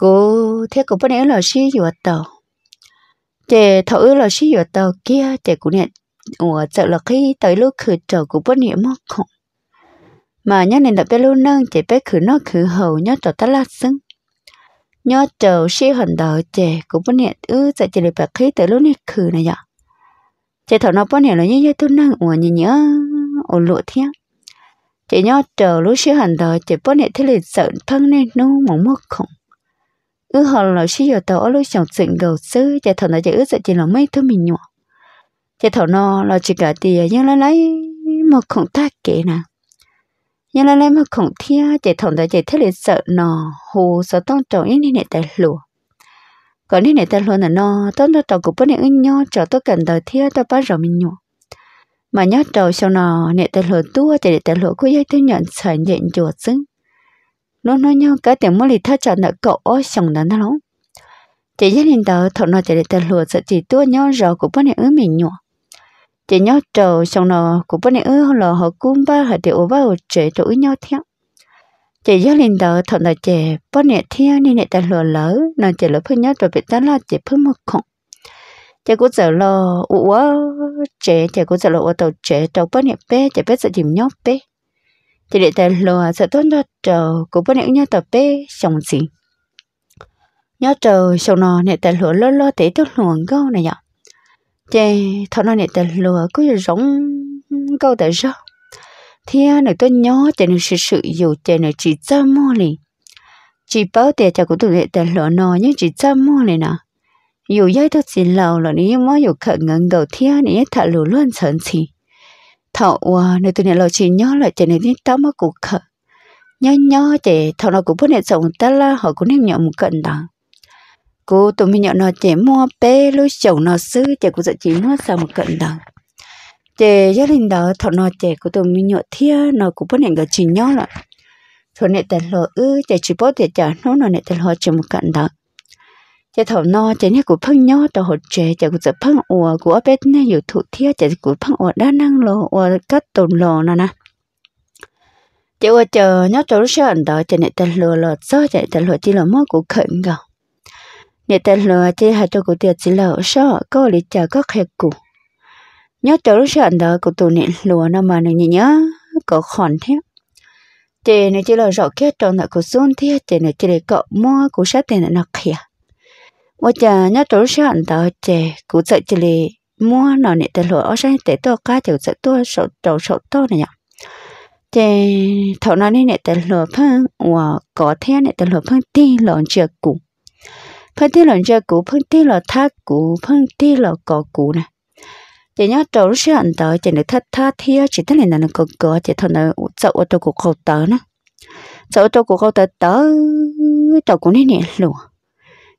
cô thế cũng bên là sĩ vừa tàu chị thấu là sĩ vừa tàu kia chị cũng nhận ủa chợ là khi tới lúc khử trở cũng bên hiểu mất không mà nhớ nên là bé luôn nâng chị bé khử nó khử hầu nhớ trở ta lát xứng nhớ trở sĩ hận đỡ chị cũng bên hiện ư sợ chị được bạc khí tới lúc này khử này vậy chị thấu nó bên hiểu là như thế tôi nâng ủa nhìn nhớ ủa lụa thiếc chị nhớ chờ lúc sĩ hận đời chị bên hiện thế là sợ thân nên nó mong mất không ư họ là chỉ giờ tàu ở lối chồng chuyện đầu sư chạy thầu nó chạy ướt chạy chỉ là mấy thứ mình nhọ chạy thầu nó là chỉ cả tiền nhưng lấy lấy một khổng ta kể nè nhưng lấy lấy một khổng thia chạy thầu nó chạy thế liền sợ nó hồ sợ tông trầu yên này tại lùa còn này ta luôn là nó tông nó tàu cũng bất này nhọ cho tôi cần đời thia tôi bắt rồi mình nhọ mà nhớ trầu sau nọ nè ta lùa tua chạy ta lùa cứ dây tôi nhận sợ nhận chùa xứng nó nó nhau cái tiếng mới lì thơ chọn nợ cậu ôi chồng đó nó lắm chị gia đình đó thọ nó chỉ để tờ lùa sợ chị tua nhau rồi của bữa này ứ mình nhọ chị nhau trầu chồng nó của bữa này ứ lò họ cung ba họ để ủa ba ủa trẻ tụi nhau theo chị gia đình đó thọ nó trẻ bữa này theo nên để tờ lùa lỡ nó chỉ lỡ phương nhau rồi bị tán lo chỉ phương một khổng chị cũng sợ lo ủa trẻ chị cũng sợ lo ủa tàu trẻ tàu bữa này bé chị bé sợ chìm nhóc bé thì để tên lùa sẽ tốt nhất trờ của bố những nhân tập bê sống gì nhớ trờ sống nó nè tên lùa lo lo tế tốt luồng câu này nhở chè thọ nó nè tên lùa cứ giống câu tại sao thì nó tôi nhớ chè nó sự sự dù chè nó chỉ ra mua liền chỉ bảo tiền cho cũng tụi đệ tên lọ nọ nhưng chỉ chăm mua này nè dù dây tôi xin lâu là nếu mà dù khẩn ngân đầu thiên thì thật lù luôn sớm chỉ thọ ờ, nơi tôi này lo chỉ nhớ lại chỉ này đi tao mà cũng khờ nhớ nhớ chỉ thọ nó cũng bớt này sống ta là họ cũng nên nhậu một cận đó cô tôi mình nhậu nó chỉ mua bé lối chồng nó xứ chỉ cũng sẽ chỉ mua sao một cận đó chỉ gia đình đó thọ nó chỉ của tôi mình nhậu thia nó cũng bớt này gọi chỉ nhớ là thọ này tên lo ư chỉ chỉ bớt để trả nó nó này tên lo chỉ một cận đó chế thầu no chế nhà của phân nhỏ tàu hột chế chế của chế phân ủa của bên này nhiều thủ thiết chế của phân ủa đa năng lò ủa cắt tồn lò nè nè chế ủa chờ nhóc tàu sẽ ẩn đó chế này tên lừa lọt sao chế tên lừa chỉ là mơ của khẩn gạo nhà tên lừa chế hai chỗ của tiệt chỉ là sao có lý trả có khẹt cụ nhớ tàu sẽ ẩn đó của tụi này lừa nó mà này nhớ có khoản thế chế này chỉ là rõ kia trong là của xuân thiết chế này chỉ là cọ mơ của sát tiền là nó khẹt 我家那都是很多姐，古在这里摸那你的路，我上得多家就在多手手手多那样。chị thầu nói nên để lửa phân và có thể để lửa phân ti lợn chưa cũ phân ti lợn chưa cũ phân ti lợn thác cũ phân ti lợn có cũ nè chị nhớ trâu lúc xưa tới chị được thắt thắt thia chị thấy là nó có có chị nói dậu ô của cậu tớ nè dậu ô của cậu tớ tớ tớ cũng nên nè lửa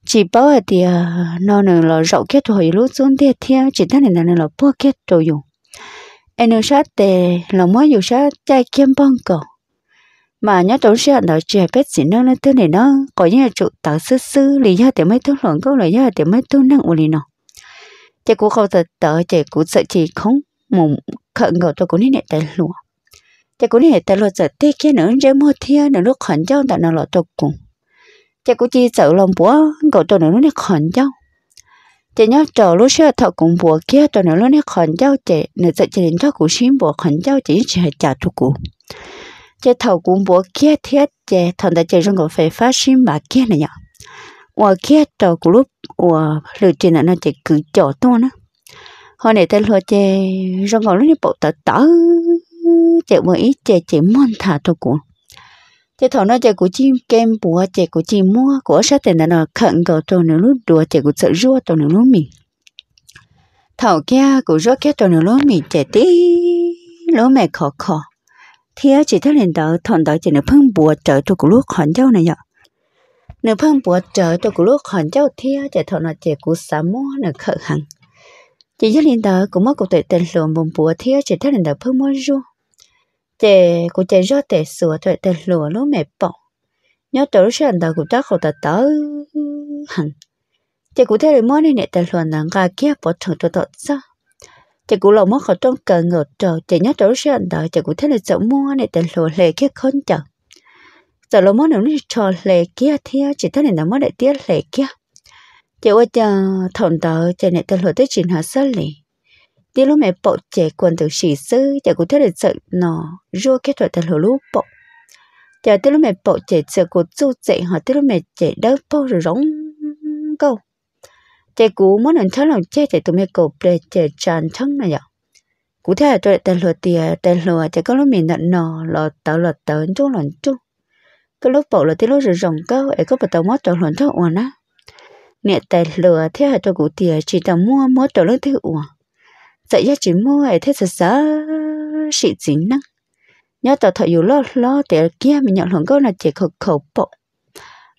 chỉ bảo là thì ờ, nó nên là rậu kết thôi, lúc xuống thế thì chỉ thế này là là bua kết rồi dùng em nói sát thì là mới dùng sát chạy kiếm băng cầu mà nhớ tổ sẽ nó chỉ biết gì nó là thứ này nó có những là trụ tạo sư sư lý do thì mấy thứ luận câu lý do thì mấy tu năng của lý nó chạy cũng không thật tớ chạy cũng sợ chỉ không mùng khẩn cầu tôi cũng nên để tài lụa chạy cũng nên để tài lụa giờ tê cái nữa chơi mua thia nữa lúc khẩn trương tại nó là tôi cùng chị cũng chỉ sợ lòng búa cậu trò nữa nó khẩn cháu chị nhớ trò lúc xưa thọ cũng búa kia trò nữa nó khẩn cháu chị nữa sợ chị đến cho cũng xin búa khẩn cháu chị chỉ hay trả thu cụ chị thọ cũng búa kia thiết chị thằng ta chị trong cậu phải phát sinh mà kia này nhở và kia trò của lúc và lựa trình là nó chỉ cứ chỗ to nữa hồi này tên lo chị trong cậu lúc này bộ tớ tớ chị mới chị chị muốn thả thu cụ chế thọ nó chạy của chim kem bùa chạy của chim mua của sát tiền nó khẩn cầu trâu nửa lúc đùa chạy của sợ rua trâu nửa lúc mình thầu kia của rốt kia trâu nửa lúc mình chạy tí lỗ mẹ khó khó thì chỉ thấy lên đó thằng đó chỉ nó phân bùa trở trâu của lúc hòn dâu này nhở nửa phân bùa trở trâu của lúc hòn dâu thì chỉ thọ nó chạy của sá mua nửa khẩn hằng chỉ thấy lên đó cũng mất của tuổi tiền lộn bùa thì chỉ thấy lên đó phân mua rua chị của chị rót tệ sửa thuệ tệ lửa lúc mẹ bỏ nhớ tổ sản ta của chắc không ta tớ hẳn chị của thế rồi mới nên tệ lửa nàng gà kia bỏ thằng tôi tọt sao chị của lòng mất khỏi trong cờ ngược trời chị nhớ tổ sản ta chị của thế là sợ mua này tệ lửa lệ kia khốn chẳng sợ lòng mất nếu như trò lệ kia thì chỉ thế này là mất đại tiết lệ kia chị ơi chờ thằng tớ chị này tệ lửa tới chín hạ sơ liền đi lúc mẹ bộ trẻ quần thực sĩ sư chả cũng thích lịch sự nó rua kết thuật thật hữu lúc bộ chả tới lúc mẹ bộ trẻ sợ của chú chế họ tới lúc mẹ trẻ đỡ bộ rồi rống câu trẻ cũ muốn làm thân lòng trẻ thì tụi mẹ cổ bề trẻ tràn thân này vậy cụ thể tôi đã lừa tiền đã lừa trẻ có lúc mình đã nọ lọ tớ lọ tớ chú lọ chú cái lúc bộ là tới lúc rồi rồng câu ấy có bắt đầu mất trò lọ cho ổn á nè tài lừa thế hệ tôi cụ tiền chỉ tao mua mất trò lúc thứ ổn tại gia chỉ mua ấy thế thật sợ sĩ chỉ năng nhớ tao thợ dù lo lo để kia mình nhận hưởng câu là chỉ khẩu khẩu bộ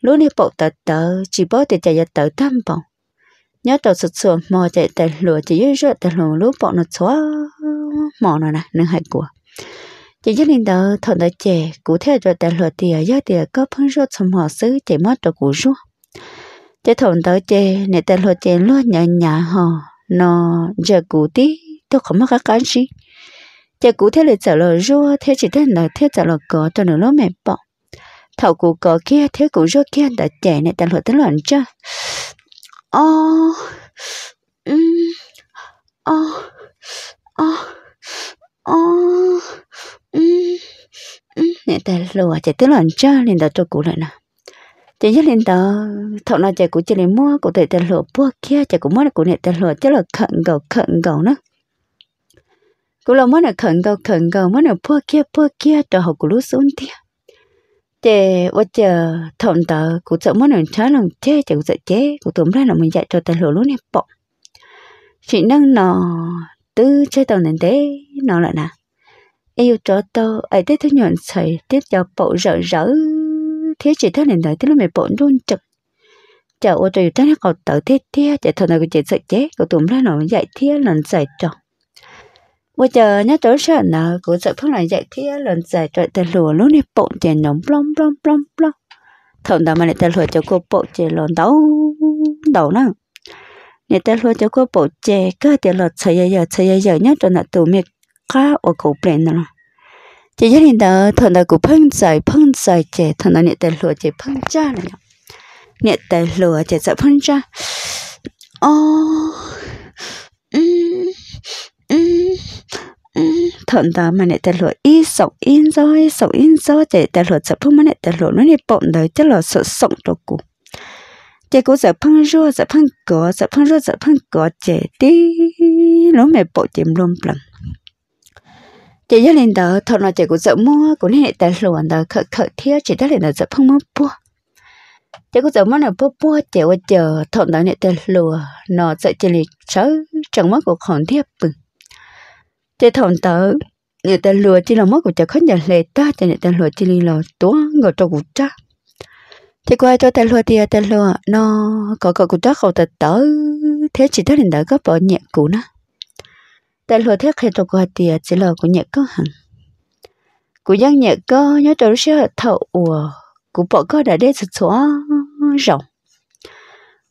lúc này bộ tờ tờ chỉ bó để chạy ra tờ tam bộ nhớ tao sụt sụt mò chạy tờ lửa chỉ dưới rớt tờ lửa lúc bộ nó xóa mò nó nè nâng hại của chỉ gia đình tờ thợ tờ trẻ cụ thể rồi tờ lửa tiền giá tiền có phân rốt xong họ xứ chạy mất tờ cụ rốt chỉ thợ tờ trẻ này tờ lửa trẻ luôn nhà nhà họ nó giờ cũ tí tôi không mắc cái gì giờ cũ thế là trả lời rùa thế chỉ thế là thế trả lời có tôi nói nó lố mẹ bỏ thầu cũ cỏ kia thế cũ rùa kia đã trẻ này đã lột tới loạn chưa ô ờ, ừm ô ờ, ô ờ, ô ừm ừ, nè ta lùa chạy tới loạn chưa nên đã cho cũ lại nào chỉ nhất lên đó thọ nào chạy cũng chỉ lên mua cũng thể tiền lộ bua kia chạy cũng mua cũng thể tiền lộ chứ là khẩn cầu khẩn cầu nữa cũng là mua là khẩn cầu khẩn cầu mua là bua kia bua kia cho họ cũng lút xuống tia chị bây giờ thọ đó cũng sợ mua là trái lòng chế chạy cũng sợ chế cũng tưởng ra là mình dạy cho tiền lộ luôn nè bọ chị nâng nó tư chơi tàu nền thế nó lại nè yêu cho tôi ấy thế thứ nhuận sợi tiếp cho bộ rỡ rỡ thế chỉ thế này đấy thế là mẹ bọn luôn trực chờ ô trời thế này còn tới thế thế chạy thôi này cái chuyện sợi chết cậu tụm ra nó dạy thế lần giải trò bây giờ nhớ tới sợ nào cậu sợ thuốc này dạy thế lần giải trò tên lùa luôn này bọn chạy nóng plong plong plong plong thằng đó mà lại tên lùa cho cô bọn chạy lòn đầu đầu nè nè tên lùa cho cô bọn chạy cơ tiền lọt chạy giờ chạy giờ nhớ cho nó tụm mẹ cá ô cậu pleng nữa chỉ nhất định đó thằng đó cũng phân giải phân giải chế thằng đó nhẹ tài lúa chế phân cha này nhở nhẹ tài lúa chế sợ phân cha ô ừ, ừ, ừ. thằng đó mà nhẹ tài lúa ít sống ít rồi sống ít rồi chế tài lúa sợ phân mà nhẹ tài lúa nó nhẹ bỗng đời chứ là sợ sống đâu cũng chế cố sợ phân rua sợ phân cỏ sợ phân rua sợ phân cỏ chế tí nó mẹ bỗng chìm luôn lắm chị nhớ lên đó thọ nó chị cũng dỡ mua cũng nên tại luồn đó khởi khởi thiết chị đã lên đó dỡ phong mua bua chị cũng dỡ mua là bua bua chị qua chờ thọ nó nên tại lùa nó dỡ chị liền chớ chẳng mất của khoản thiết bừng chị thọ tớ người ta lùa chỉ là mất của chị khóc nhà lệ ta chị người ta lùa chỉ là tua ngồi trong cuộc trác thì qua cho ta lùa thì ta lùa nó có cái cuộc trác không ta tớ thế chị đã lên đó có bỏ nhẹ cũ nữa tại lùa thiết khi tụ qua tiệt chỉ là của nhẹ có hẳn của dân nhẹ có nhớ trở sẽ thợ ủa của bỏ có đã đến sự chỗ rộng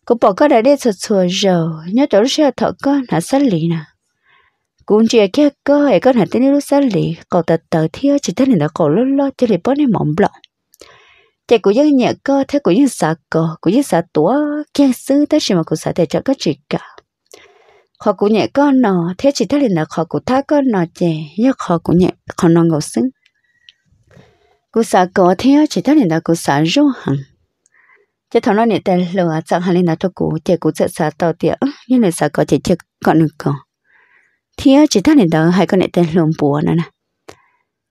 của bỏ có đã đến sự chỗ rộng nhớ trở sẽ thợ có đã sát lý nè cũng chỉ kia có ấy có thể tin lúc sát lý còn tờ tờ thiếu chỉ thấy là còn lo lo chỉ để bỏ nên mỏng lỏng chạy của dân nhẹ có thế của dân xã cờ của dân xã tuổi kiên sứ tới gì mà của xã để cho các chuyện cả khó cũng nhẹ con nọ thế chỉ thấy là khó cũng tha con nọ chè nhớ khó cũng nhẹ khó nó ngầu xứng cú sợ có thế chỉ thấy là cú sợ rô hằng chỉ thằng nó nhẹ tay lừa chẳng hạn là thôi cú chè cú sợ sợ tàu tiệt nhưng là sợ có chỉ chè còn được còn thế chỉ thấy là hai con nhẹ tay lùm bùa nữa nè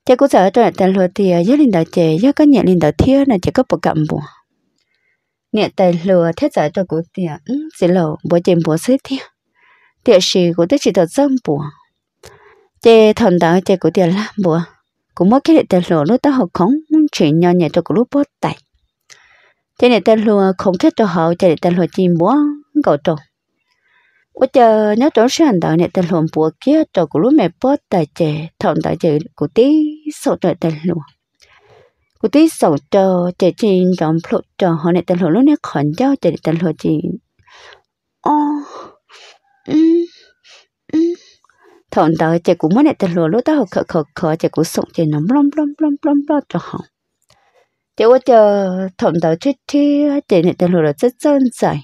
chè cú sợ tôi nhẹ tay lừa tiếc, nhớ lên đó chè nhớ có nhẹ lên đó thế là chỉ có bộ cầm bùa nhẹ tay lừa thế sợ tôi cú tiệt xin lỗi bố chèm bố xếp tiệt địa sĩ của tôi chỉ được dân bùa chế thần đạo chế của địa làm bùa cũng mất cái địa lúa lúc đó họ không chuyện nhỏ nhẹ cho của lúc bớt tay chế địa tên lửa không kết cho họ chế địa tên lửa chim búa cậu trộn bây giờ nhớ trốn hành đạo địa tên lửa bùa kia cho của lúc mẹ bớt tay chế thần đạo chế của tí sổ trời tên lửa, cụ tí sầu cho trẻ chim rộng phụ cho họ này tên lửa lúc này khẩn cho trẻ tên lửa chim, oh Ừ. Ừ. thọn đó chạy cũng mất nẹt lúa lúc đó họ khờ khờ khờ chạy cũng sụng chạy nóng lom lom lom lom lom cho họ chạy qua chờ thọn đó chết chi chạy nẹt lúa là rất chân dài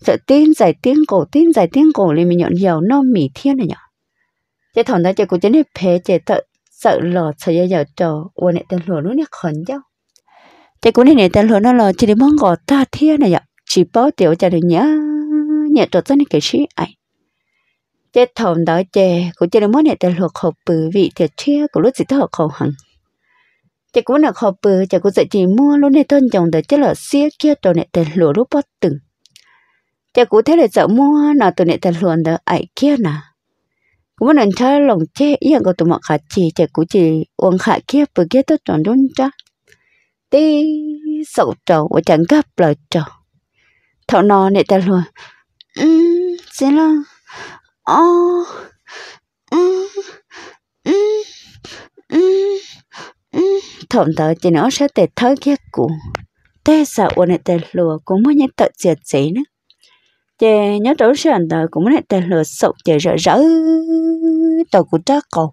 sợ tiếng giải tiếng cổ tiếng giải tiếng cổ lên mình nhọn giàu nó mỉ thiên này nhở chạy thọn đó chạy cũng chạy nẹt phe chạy tợ sợ lò sợ giờ cho trò qua nẹt lúa lúc nè khẩn nhau chạy cũng nẹt lúa nó lò chỉ để mong gọt ta thiên này nhở chỉ báo tiểu chạy được nhá nhẹ trọt cho nên cái gì ấy chết thầm đó chế cũng chế muốn nhẹ để luộc hộp bự vị thiệt chia của lúc gì đó khẩu hằng chế cũng là hộp bự chế cũng dạy chỉ mua luôn này thân chồng để chế là xía kia trộn nhẹ để luộc lúc bắt từng chế cũng thế là sợ mua nào tụi nhẹ để luộc đó ấy kia nè cũng muốn anh chơi lòng chế ý của tụi mọi khả chỉ chế cũng chỉ uống khả kia bự kia tôi trộn đúng chắc tí sầu trầu và chẳng gặp lời trầu thọ nó nè ta luôn 嗯，行了，哦，嗯，嗯，嗯，嗯，thổm ừ, ờ, ừ, ừ, thở chỉ nó sẽ tệ thở kia cụ, tệ sợ ổn tệ lùa cũng muốn nhận tệ chết gì nữa, chè nhớ đấu sẽ anh ta cũng muốn tệ lùa sụp, chè rỡ rỡ, tàu của cha cầu,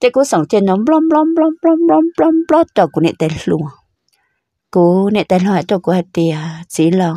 chè của sòng chè nó blom blom blom blom blom blom blom tàu của nệ tệ lùa, của nệ tệ lùa tàu của hạt tiề chỉ lòng.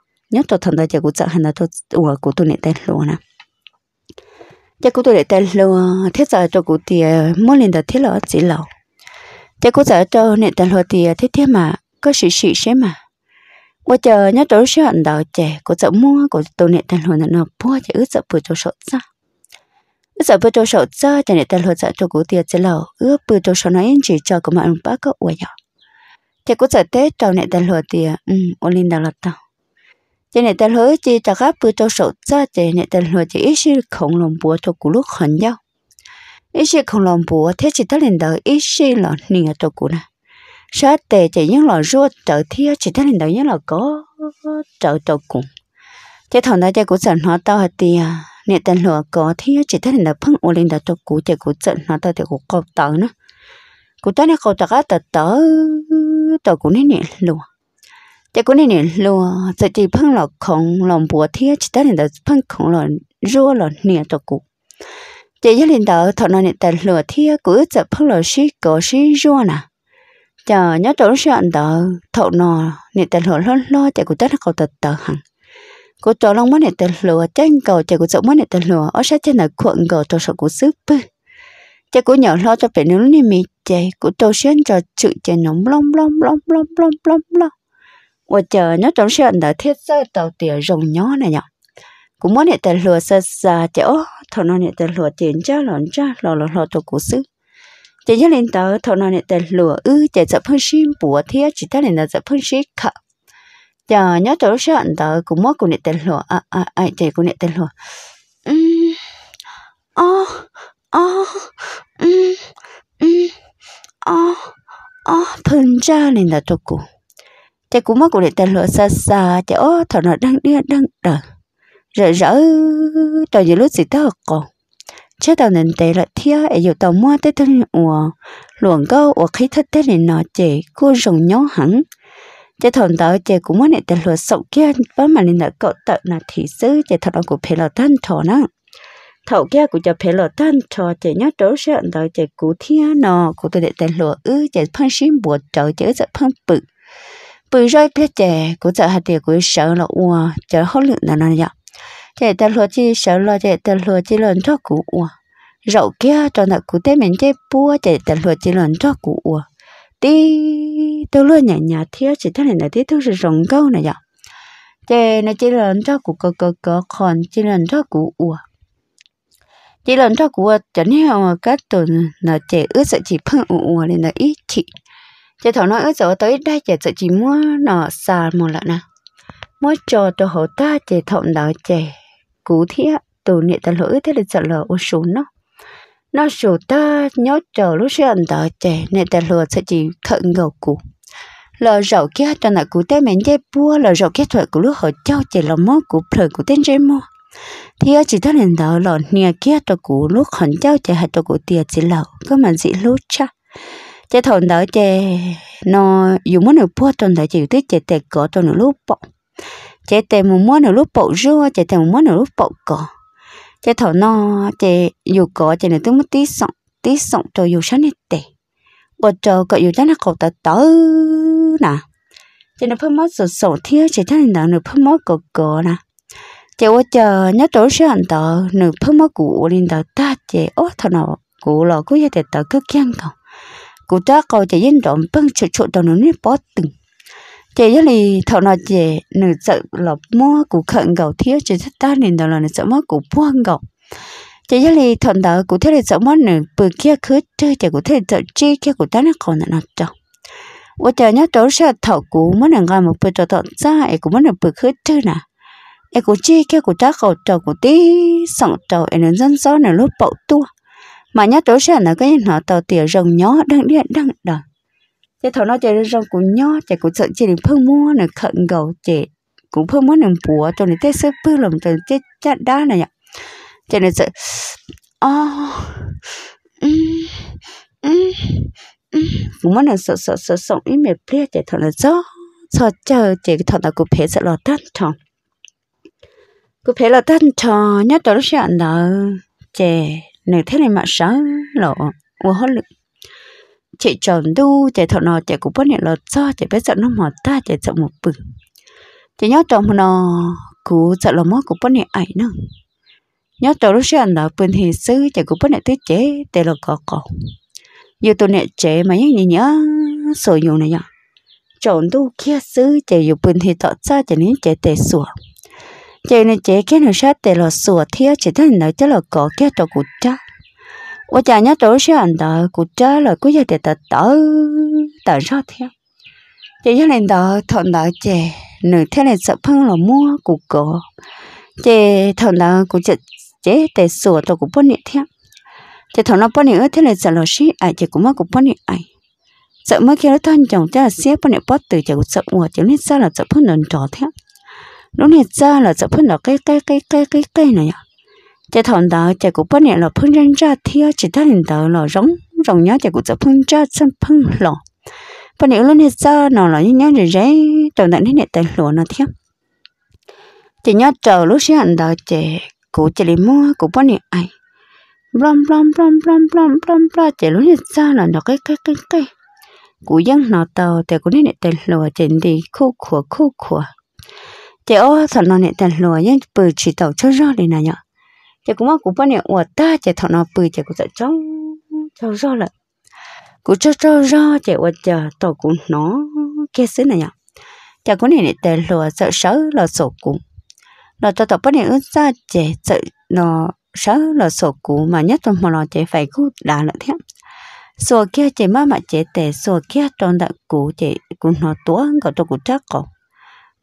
nhất cho thằng ta gia cũng sợ hắn ta thôi ủa của tôi này tên luôn nè gia cũng tôi để tên luôn thế giờ cho cũng thì mỗi lần đặt thế là chỉ lâu gia cũng giờ dạ cho nên tên luôn thì thế thế mà có sự sự thế mà qua chờ nhất chỗ sẽ hận đầu trẻ của sợ mua của tôi này tên luôn nó bua chỉ ước sợ vừa cho sợ ra sợ vừa cho sợ ra dạ chỉ nên tên luôn sợ cho cũng thì chỉ lâu ước vừa cho sợ nói chỉ cho của mọi ông bác có uầy nhỏ gia cũng giờ tết cho này tên luôn thì ừ ôn linh đầu là tao cho nên ta lỡ chỉ ta gấp bữa tao sổ ra cho nên ta lỡ chỉ ít sự khổng lồ bùa tao cú lúc hận nhau ít sự khổng lồ bùa thế chỉ ta lên đời ít sự là nịnh ở tao cú nè sao tệ chỉ những lò rùa tớ thiê chỉ ta lên đời những lò có tớ tao cú thế thằng đó à, chỉ cú giận nó tao hả tiền nên ta lỡ có thiê chỉ ta lên đời phăng ô lên đời tao cú chơi cú giận nó tao thì cú cọp tao nữa cú ta này cậu ta gắt tao cú nên nè luôn แต่กูเนี่ยรัวจะจีเพิ่งหลอกของหลอมบัวเทียจิตเนี่ยแต่เพิ่งของหลอนรัวหลอนเนี่ยตัวกูจะยันลินเตอถอนเนี่ยแต่รัวเทียกูจะเพิ่งหลอกชีกูชีรัวน่ะจะย้อนตัวเสียนเตอถอนเนี่ยแต่รัวล้นล้อแต่กูจะนักเอาตัวเตอหังกูจะลองมันเนี่ยแต่รัวแจ้งเก่าแต่กูจะมันเนี่ยแต่รัวเอาใช้เจนขวงเก่าตัวสกูซื้อปื้อจะกู nhỏ lo cho เป็น nếu như mi chạy của tôi xuyên cho chữ chạy nóng lông lông lông lông lông lông lông 我 chờ nó trong sân đã thiết sơ tàu tỉa rồng nhỏ này nhở cũng muốn để tờ lùa sơ sà chỗ thọ nó để tờ lùa tiền cho lòn cho lò lò lò tổ cụ sư chỉ cho lên tờ thọ nó để tờ lùa ư chỉ sợ phân xin bùa thiết chỉ ta lên là sợ phân xin khờ chờ nhớ chỗ sân tờ cũng muốn cũng để tờ lùa à à à chỉ cũng để tờ lùa um oh oh um um oh oh phân ra lên là tổ cụ thế cũng mất của điện tên lửa xa xa thế ô thọ nó đang đi đang đờ rỡ rỡ trời giờ lúc gì đó còn chết tao nên tệ là thia ấy giờ tao mua tới thân ủa luồng câu ủa khi thất thế này nó chỉ cô rồng nhó hẳn chế thằng tao chế cũng muốn để lửa sậu kia với mà nên là cậu tợ là thị sư chế thằng nó cũng phải là thân thọ nó thầu kia cũng cho phải là thân thọ chế nhớ trớ sợ tao chế cú thia nó cũng tôi để tên lửa ư chế phân sinh buồn trời chế sợ phân bự bởi rồi biết trẻ cũng sợ hạt tiền cũng sợ là ua chờ hốt lượng là nào nhở trẻ ta lo chi sợ lo trẻ ta lo chi lần cho cũ ua rậu kia cho nó cụ tế mình chế bua trẻ ta lo chi lần cho cũ ua đi tôi luôn nhả nhả thiếu chỉ thế này là tí thứ sự rồng câu này nhở trẻ nó chỉ lần cho cụ cờ cờ cờ còn chỉ lần cho cụ ua chỉ lần cho cụ ua chẳng hiểu mà các tuần là trẻ ước sợ chỉ phun ua ua nên là ít chị chị thọ nói giờ tới đây chị sẽ chỉ mua nó xà một lần nè mua trò cho họ ta chị thọ đó chị cú thiệt từ nị ta lỗi thế là sợ là ô số nó nó số ta nhớ chờ lúc sẽ ăn đó chị nị ta lừa sẽ chỉ thận ngầu cú lỡ rậu kia cho nãy cú tên mình chơi bua lỡ rậu kia thuật của lúc họ cho chị là món của thời của tên chơi mua thì ở chỉ thân hình đó lọ nia kia cho cú lúc hẳn cho chị hạt cho cú tiệt chỉ lẩu có mà dị lúc chắc chế thôn đỡ chế nó dùng món nào bua trong đỡ chịu tiết chế tệ cỏ trong nó lúc bọ chế tệ một món nào lúc bọ rua chế tệ một món nào lúc bọ cỏ chế thọ nó chế dù cỏ chế này tôi muốn tí sọng tí sọng cho dù sáng này tệ bọ trò cọ dù chắc nó cậu ta tớ nè chế nó phân mót sổ sổ thiê chế chắc là nó phân mót cọ cọ nè chế ô chờ nhớ tổ sẽ hành tờ nửa phân mót cũ lên tờ ta chế ô thọ nó cũ lọ cứ như tệ tờ cứ kiêng không cụ ta có chỉ yên rộng bưng chụp chụp đầu nó nếp bó từng chỉ yên lì thọ nó chỉ nửa sợ là mua cụ khẩn gạo thiếu chỉ thích ta nên đó là nửa sợ mua cụ buông gạo chỉ yên lì thọ đó cụ thế là sợ mua nửa bự kia khứ chơi chỉ cụ thế là sợ chi kia cụ ta nó còn nó cho và chờ nhớ tối sẽ thọ cụ muốn là ngày một bữa cho thọ ra ấy cũng muốn là bự khứ chơi nè ấy cụ chi kia cụ ta cầu trầu cụ tí sòng trầu ấy nên dân gió nửa lúc bậu tua mà nhớ tối sẽ là cái nó tàu tiểu rồng nhó đang điện đang đờ, chị thầu nó chơi rồng cũng nhó chạy cũng sợ chị đến phương mua này khẩn gầu chạy cũng phương mua nàng bùa cho nên tết sớm phương lòng cho chết chặt đá này nhở cho nên sợ ô ờ, ừ, ừ, ừ. cũng muốn là sợ sợ sợ sợ ý mệt plia chạy thầu là gió sợ chờ chị thầu là cũng phải sợ lọt tan tròn cũng phải lọt tan tròn nhớ tối sẽ là chạy nếu thế này mà sáng lộ ủa hết lực chị chọn đu chị thọ nó chị cũng bắt nhận lọt cho chị biết sợ nó mọt ta chị sợ một bừng chị nhớ chọn một nó cú sợ là mất cũng bắt nhận ảnh nữa nhớ chọn lúc sáng nó bình thì sư chị cũng bắt nhận tới chế để là có cỏ như tôi nhận chế mà nhớ nhớ nhớ sổ nhiều này nhở chọn đu kia sư chị dùng bình thì tọt ra chị nên chị để sửa chị nên chị cái nó sát để là sửa thiết chỉ thấy nó chỉ là có cái trò cụ cha và chả nhớ tổ sẽ anh đó cụ cha là cứ giờ để tớ tớ tớ sát thiết chị nhớ lên đó thằng đó chị nữ thế này sợ phân là mua cụ cổ chị thằng đó cụ chị chị để sửa trò cụ bốn nhị theo, chị thằng nó bốn nhị thế này sợ là sĩ à chị cũng mất cụ bốn nhị ai sợ mới cái đó thân chồng chắc là xếp bốn nhị bắt từ chị sợ mua chị nên sao là sợ phân lần trò theo lúc này ra là sẽ phân là cái cái cái cái cái cái này nhá à? chạy thằng đó chạy cũng bắt nhẹ là phân ra ra thia chỉ ta hiện đó là rống rồng nhá chạy cũng sẽ phân ra sân phân lọ bắt nhẹ lúc này ra nó là như nhá rồi rẽ đầu đạn thế này tại lọ nó thia chỉ nhá chờ lúc sáng hiện đó chạy cũng chạy đi mua cũng bắt nhẹ ai blam blam blam blam blam blam blom chạy lúc này ra là nó cái cái cái cái cú dân nó tàu tại cũng thế này tại lọ chạy đi khô khủa khô khủa chị ô thọ nó nè tàn lùa nhưng bự chỉ tàu cho rõ đi nè nhở chị cũng mong cũng bao nè ủa ta chị thọ nó bự chị cũng sợ trong cho rõ là cũng cho cho rõ chị ủa chờ tàu cũng nó kia xí này nhở chị cũng nè nè tàn lùa sợ sợ là sổ cũ, là tao tao bao nè ướt ra chị sợ nó sợ là sổ cũ mà nhất trong mà nó chị phải cứ đà lợi thế sổ kia chị má mà chị tệ sổ kia trong đại cũ chị cũng nó tua gọi cho cụ chắc còn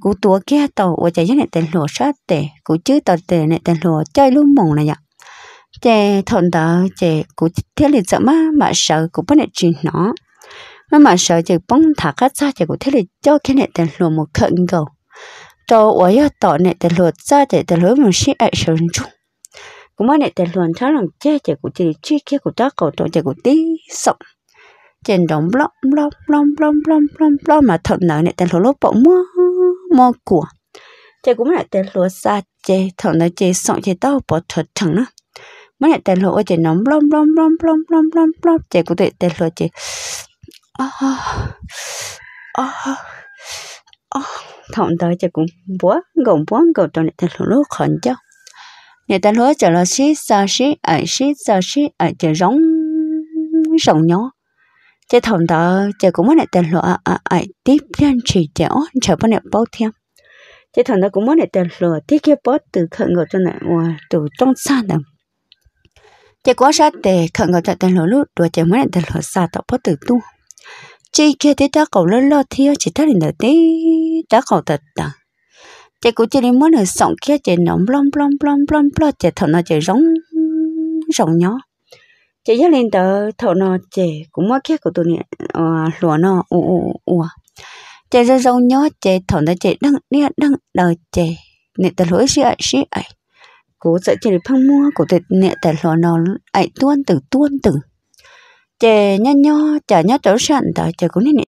cú tua kia tàu ở chạy này tên lúa sát tệ cú chưa tàu tệ này tên lúa chơi luôn mộng này nhở chè thọn đó chè cú thiết lịch sợ má mà sợ cú bắt này chuyện nó mà mà sợ chè bông thả cát ra chè cú thiết lịch cho cái này tên lúa một khẩn cầu cho ở ya tàu này tên lúa ra chè tên lúa mình sẽ ai sợ chung cú mà này tên lúa thằng làm chè chè cú chỉ chi kia cú ta cầu tàu chè cú tí sọc trên đống blom blom blom blom blom blom mà thọn nở này tên lúa lốp bỗng mua mò của chế cũng lại tên lúa xa chế thằng nó chế sọn chế tao bỏ thuật thằng nó mấy lại tên lúa chế nóng lom lom lom lom lom lom lom chế cũng thể tên lúa chế oh, oh, oh. thằng đó chế cũng búa gồng búa gồng trong này tên lúa khẩn chứ người tên lúa chế là xí xa xí ở xí xa xí ở chế rong rong nhó chế thằng đó chế cũng muốn để tiền lụa à, à à tiếp liên chỉ chéo chờ bọn này bao thêm chế thằng đó cũng muốn để tiền lụa tiếp kia bớt từ khẩn ngồi cho này và từ trong xa đầm chế quá sát để khẩn ngồi cho tiền lụa lúc đùa chế muốn để tiền lụa xa tạo bớt từ tu chế kia thế ta cầu lớn lo thiếu chỉ ta à. đến đời tí ta cầu thật ta chế cũng chế đi muốn ở sòng kia chế nóng blom blom blom blom blom chế thằng nó chế rống rồng nhỏ chị nhớ lên tờ thọ nó chị cũng mất khét của tụi nè ờ, lúa nó ù ù ù chị ra rau nhớ chị thọ nó chị đăng đi đăng đờ chị nè tờ lúa xí ấy xí ấy cố sợ chị được phăng mua của tụi nè tờ lúa nó ấy tuôn từ tuôn từ chị nhớ nhớ chả nhớ chỗ sẵn tờ chị cũng nè